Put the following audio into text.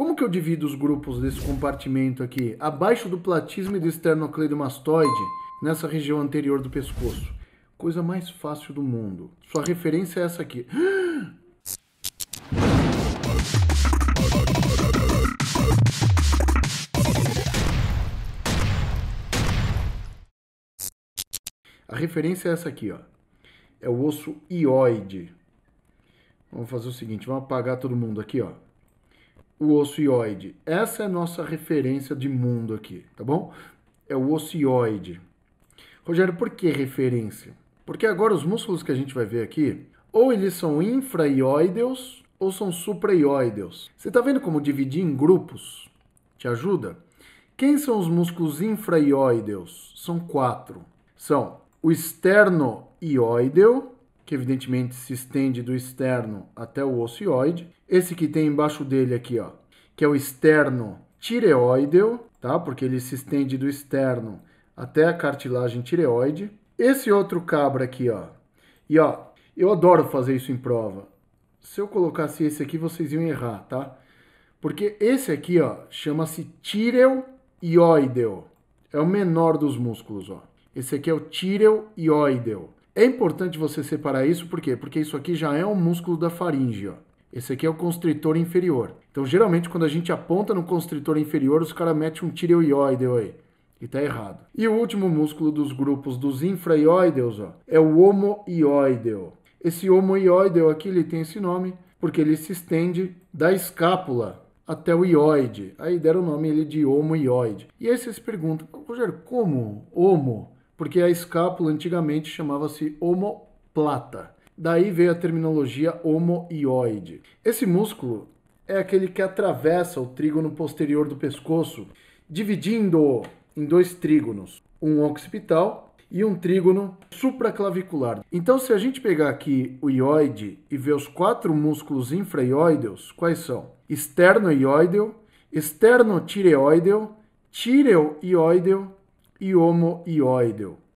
Como que eu divido os grupos desse compartimento aqui? Abaixo do platismo e do esternocleidomastoide, nessa região anterior do pescoço. Coisa mais fácil do mundo. Sua referência é essa aqui. A referência é essa aqui, ó. É o osso ioide. Vamos fazer o seguinte, vamos apagar todo mundo aqui, ó o ocioide. Essa é a nossa referência de mundo aqui, tá bom? É o ocioide. Rogério, por que referência? Porque agora os músculos que a gente vai ver aqui, ou eles são infraioideus ou são supraioideus. Você está vendo como dividir em grupos te ajuda? Quem são os músculos infraioideus? São quatro. São o externoioideu, que evidentemente se estende do externo até o ocioide. Esse que tem embaixo dele aqui, ó, que é o externo tireoideu, tá? Porque ele se estende do externo até a cartilagem tireoide. Esse outro cabra aqui, ó. E ó, eu adoro fazer isso em prova. Se eu colocasse esse aqui, vocês iam errar, tá? Porque esse aqui, ó, chama-se tireoideu. É o menor dos músculos, ó. Esse aqui é o tireoideu. É importante você separar isso, por quê? Porque isso aqui já é um músculo da faringe, ó. Esse aqui é o constritor inferior. Então, geralmente, quando a gente aponta no constritor inferior, os caras metem um tireoide aí. E tá errado. E o último músculo dos grupos dos infraioideus ó, é o homoioideu. Esse homoioideu aqui ele tem esse nome porque ele se estende da escápula até o ioide. Aí deram o nome ele de homoioide. E aí vocês perguntam, Rogério, como homo? Porque a escápula antigamente chamava-se homoplata. Daí veio a terminologia homoioide. Esse músculo é aquele que atravessa o trígono posterior do pescoço, dividindo-o em dois trígonos, um occipital e um trígono supraclavicular. Então, se a gente pegar aqui o ioide e ver os quatro músculos infraioideus, quais são? Externoioideu, externotireoideu, tireoioideu e homoioideu.